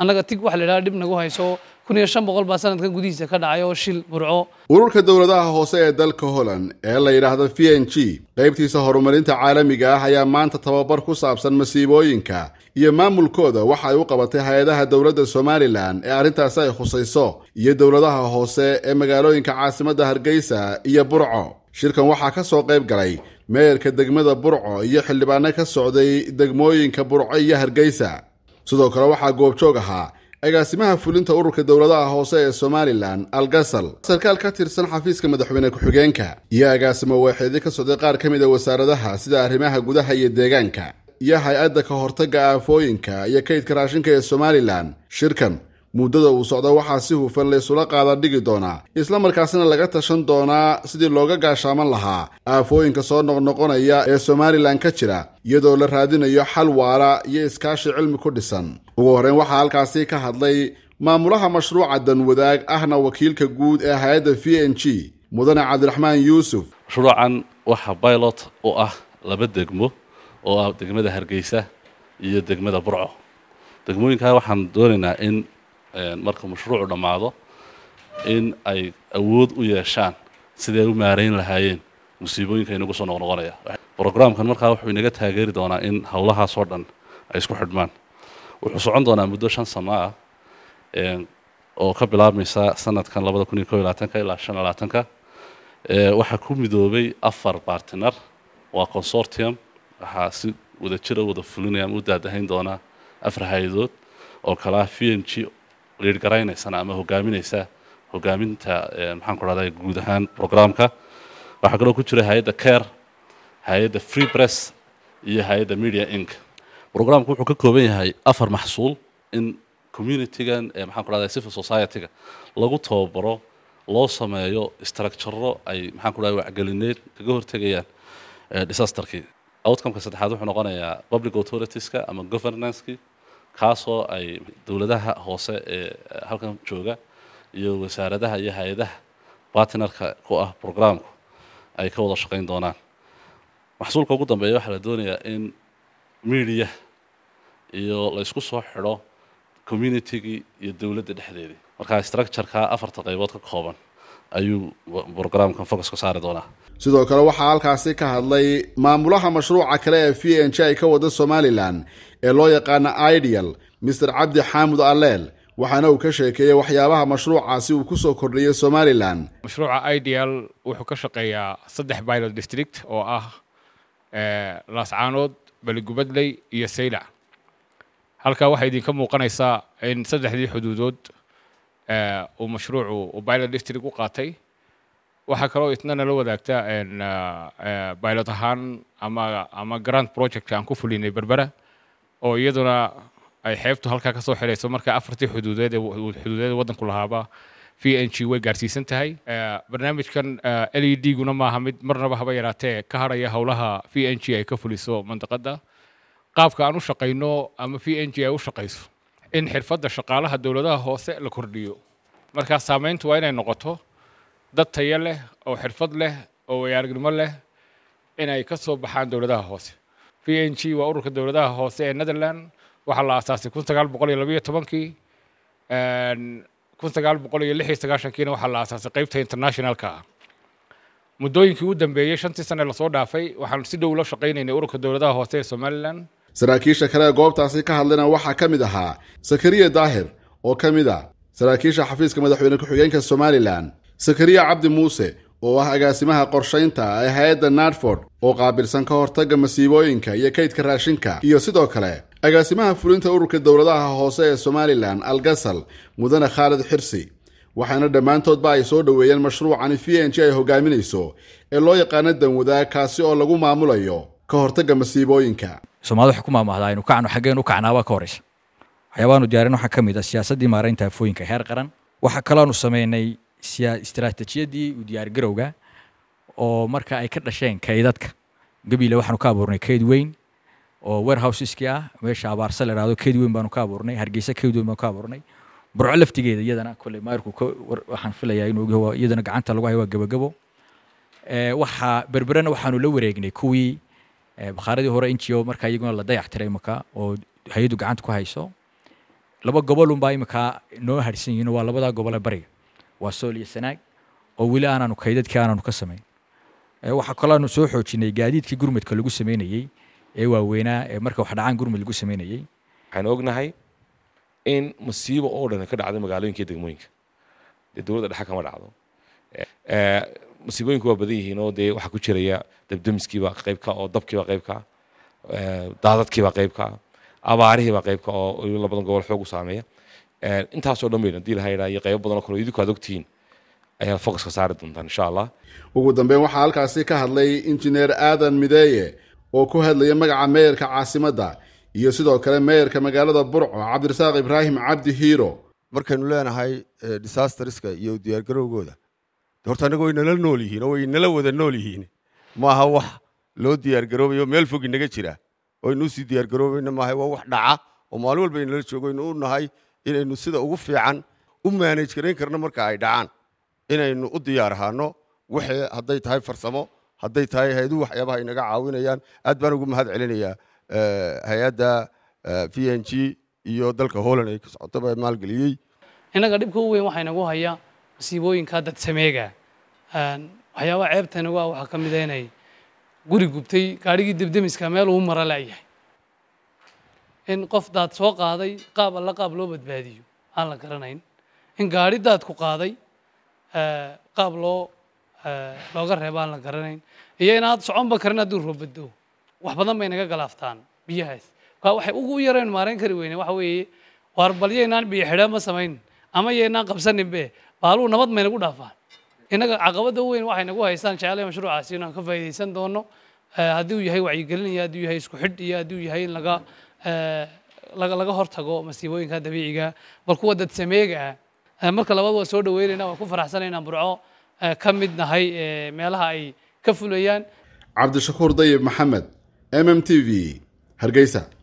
annaga tig waxa la idhaha dhib nagu hayso kun iyo shan boqol baa sanadkan gudihiisa ka dhacay oo shil burco ururka dowladaha hoose ee dalka holland ee la yidhaahdo v n g qaybtiisa horumarinta caalamiga ah ayaa maanta tababar ku saabsan masiibooyinka iyo maamulkooda waxa ay u qabatay hay-adaha dowladda somalilan ee arrintaasi ay khusayso iyo dowladaha hoose ee magaalooyinka caasimadda hargeysa iyo burco shirkan waxaa ka soo qayb galay meerka degmada burco iyo xildhibaano ka socday degmooyinka burco iyo hargeysa sidoo kale waxaa goobjoog ahaa agaasimaha fulinta ururka dowladaha hoose ee somalilan algasal sarkaal ka tirsan xafiiska madaxweyne ku-xigeenka iyo agaasimo waaxeedyo ka socday qaar ka mid a ah wasaaradaha sida arrimaha gudaha iyo deegaanka iyo hay-adda ka hortagga aafooyinka iyo kaydka raashinka ee somalilan shirkan muddada uu socdo waxaa si hufan laysula qaada dhigi doonaa isla markaasina laga tashan doonaa sidii looga gaashaaman lahaa aafooyinka soo noqnoqonaya ee somalilan ka jira iyadoo la raadinayo xal waara iyo iskaashi cilmi ku dhisan ugu horreyn waxaa halkaasi ka hadlay maamulaha mashruuca danwadaag ahna wakiilka guud ee hay-adda v n g mudane cabdiraxmaan yuusuf mashruucan waxaa bailot u ah laba degmo oo ah degmada hargeysa iyo degmada burco degmooyinkaa waxaan doonaynaa in marka mashruucu dhammaado in ay awood u yeeshaan sidii ay u maarayn lahaayeen musiibooyinka inagu soo noqnoqonaya brograamkan markaa wuxuu inaga taageeri doonaa in howlahaasoo dhan ay isku xidhmaan wuxuu socon doonaa muddo shan sano ah oo ka bilaabmaysa sanadkan labada kun iyo ko labaatanka ilaa shan iyo labaatanka waxaa ku midoobay afar bartiner waa consortium waxaa si wadajira ah wada fulinaya ama u daadahayn doonaa afar hay-adood oo kalaa v n g liidhgaraynaysaa ama hogaaminaysaa hogaaminta maxaan ku rahday guud ahaan programka waxaa kaloo ku jira hay-adda care hay-adda free press iyo hay-adda media inc programku wuxuu ka kooban yahay afar maxsuul in communitygan maxaan ku rahday civil society-ga lagu tababaro loo sameeyo structuro ay maxaan ku rahday wacgelineed kaga hortegayaan disasterkii outcomeka saddexaad wuxuu noqonayaa public authoritieskii ama governance-kii kaasoo ay dowladaha hoose ee eh, halkan jooga iyo wasaaradaha iyo hay-adaha bartnerka ku ah programku ay ka wada shaqayn doonaan maxsuulka ugu dambeeya waxaa la doonayaa in media iyo laysku soo xidho communitygii iyo dowladda dhexdeedii markaa structureka afarta qaybood ka kooban ayuu brograamkan focus ka saari doonaa sidoo kale waxaa halkaasi ka hadlay maamulaha mashruuca kale ee v n j ka wada somalilan ee loo yaqaana ideal maer cabdi xaamud alleel waxaana uu ka sheekeeyey waxyaabaha mashruucaasi uu kusoo kordhiyey somalilan mashruuca ideal wuxuu ka shaqeeyaa saddex pilot district oo ah eh, laascaanood baligubadley iyo saylac halkaa waxay idinka muuqanaysaa in saddexdii xuduudood uu mashruucu bilot district u qaatay waxaa kaloo isna nala wadaagta bilot ahaan ama ama grand project aan ku fulinay berbera oo iyaduna ay xeebtu halkaa ka soo xidhayso marka afartii xuduudeed ee xuduudeeda waddanku lahaaba v n g way gaarsiisan tahay barnaamijkan l e d guna maaha mid marnaba haba yaraatee ka haraya howlaha v n g ay ka fuliso mandaqadda qaabka aan u shaqayno ama v n g ay u shaqayso in xirfadda shaqaalaha dowladaha hoose la kordhiyo markaa saameyntu waa inay noqoto dad taya leh oo xirfad leh oo wayaaragnimo leh inay ka soo baxaan dowladaha hoose v n g waa ururka dowladaha hoose ee netherland waxaa la aasaasay kun sagaal boqol iyo labayo tobankii kun sagaal boqol iyo lixiyo sagaashankiina waxaa la aasaasay qeybta internationalka ah muddooyinkii u dambeeyey shantii sane lasoo dhaafay waxaan si dhow la shaqaynaynay ururka dowladaha hoose ee somaliland saraakiisha kale goobtaasi ka hadlayna waxaa ka mid ahaa sakariya daahir oo ka mid ah saraakiisha xafiiska madaxweyne ku-xigeenka somalilan sakariya cabdi muuse oo ah agaasimaha qorshaynta ee hay-adda nadford oo qaabilsan ka hortagga masiibooyinka iyo kaydka raashinka iyo sidoo kale agaasimaha fulinta ururka dowladaha hoose ee somalilan algasal mudane khaalid xirsi waxaana dhammaantoodba ay soo dhoweeyeen mashruucani v n g ay hogaaminayso ee loo yaqaano danwadaag kaasi oo lagu maamulayo ka hortagga masiibooyinka soomaalida waxay ku maamahdaa inu kacnu xaggeen u ka horaysa waxyaabaanu diyaarin waxaa ka mid ah siyaasaddii maaraynta afooyinka heer qaran waxaa kaloanu samaynay istiraatijiyadii u diyaargarowga oo marka ay ka dhasheen kaydadka gabiile waxaanu ka abuurnay kayd weyn oo warehouseski ah meesha abaarsa la ihahdo kayd weyn baanu ka abuurnay hargeysa kayd weyn baanu ka abuurnay burco laftigeeda iyadana kolley mayrku waxaan filayaa iyadana gacanta lagu hayo waa gebagabo waxaa berberena waxaanu la wareegnay kuwii bakhaaradii hore ngo markaa iyaguna la dayactiray tiray oo hay-addu gacanta ku hayso laba gobol unbaa iminkaa noo harsan yihin waa labadaa gobole bariga waa sool iyo sanaag oo weli aanaanu kaydadkii aanaanu ka samayn waxaa kaloanu soo xoojinay gaadiidkii gurmudka lagu samaynayey ee waaweynaa ee marka waxdhacaan gurmud lagu samaynayey waxaan ognahay in masiibo oo dhan ka dhacday magaalooyinka degmooyinka dee dowladda dhexe kama dhacdo musiibooyinku waa badan yihiin oo dee waxaa ku jiraya dabdemiskiibaa qaybka oo dabkiibaa qaybka eh, daadadkiibaa qaybka abaarihiibaa qaybka oo la gobol xoogu saameeya eh, intaasoo dhan bayn haddii lahaa iyo qaybo badanoo kale idinku aad ogtihiin ayaa focuska saari doontaa insha allah ugu dambeyn waxaa halkaasi ka hadlay injineer aadan mideeye oo ku hadlaya magaca meeyarka caasimadda iyo sidoo kale meeyarka magaalada burco cabdirasaaq ibraahim cabdi hiiro markaynu leenahay eh, disastariska iyo diyaargarowgooda horta annaga way nala nool yihiin oo way nala wada nool yihiin maaha wax loo diyaargaroobayo meel fog inaga jira oo aynu usii diyaargaroobayna maaha waa wax dhaca oo maalin walba aynala joogo aynu u nahay inaynu sida ugu fiican u maanaj garayn karno marka ay dhacaan inaynu u diyaar ahaano waxay hadday tahay farsamo hadday tahay hay-adu waxyaabaha inaga caawinayaan aad baan ugu mahad celinayaa eh, hay-adda eh, v n g iyo dalka holand ay ka socotaba maalgeliyey innaga dhibka u weyn waxaa inagu hayaa masiibooyinkaa dadsameega waxyaabaha ceebtani waa ah waxaa ka mida ah inay guri gubtay gaadhigii debdemiska meel uu mara yahay in qof daad soo qaaday qaab alla qaab loo badbaadiyo aan la garanayn in gaadhi daadku qaaday qaab loo looga reebo aan la garanayn iyo inaad soconba karin hadduu roobado wax badan bay naga galaaftaan biyahaas kaa waxay ugu yareen maarayn kari weyne waxa weeye waar balyo inaan biyo xidhaa ma samayn ama iyo inaan qabsaninbe baaluhu nabad maynagu dhaafaan innaga caqabada weyn waxay nagu haysaan jeclaya mashruucaasi inaan ka faa'iidaysan doono haddii uu yahay wacyigelin iyo haddii uu yahay isku xidh iyo haddii uu yahay in laga laga laga hortago masiibooyinka dabiiciga bal kuwa dad sameega ah marka labaad waa soo dhaweynaynaa waan ku faraxsanay inaan burco ka mid nahay meelaha ay ka fulayaan cabdishakuur dayib maxamed mm t v hargeysa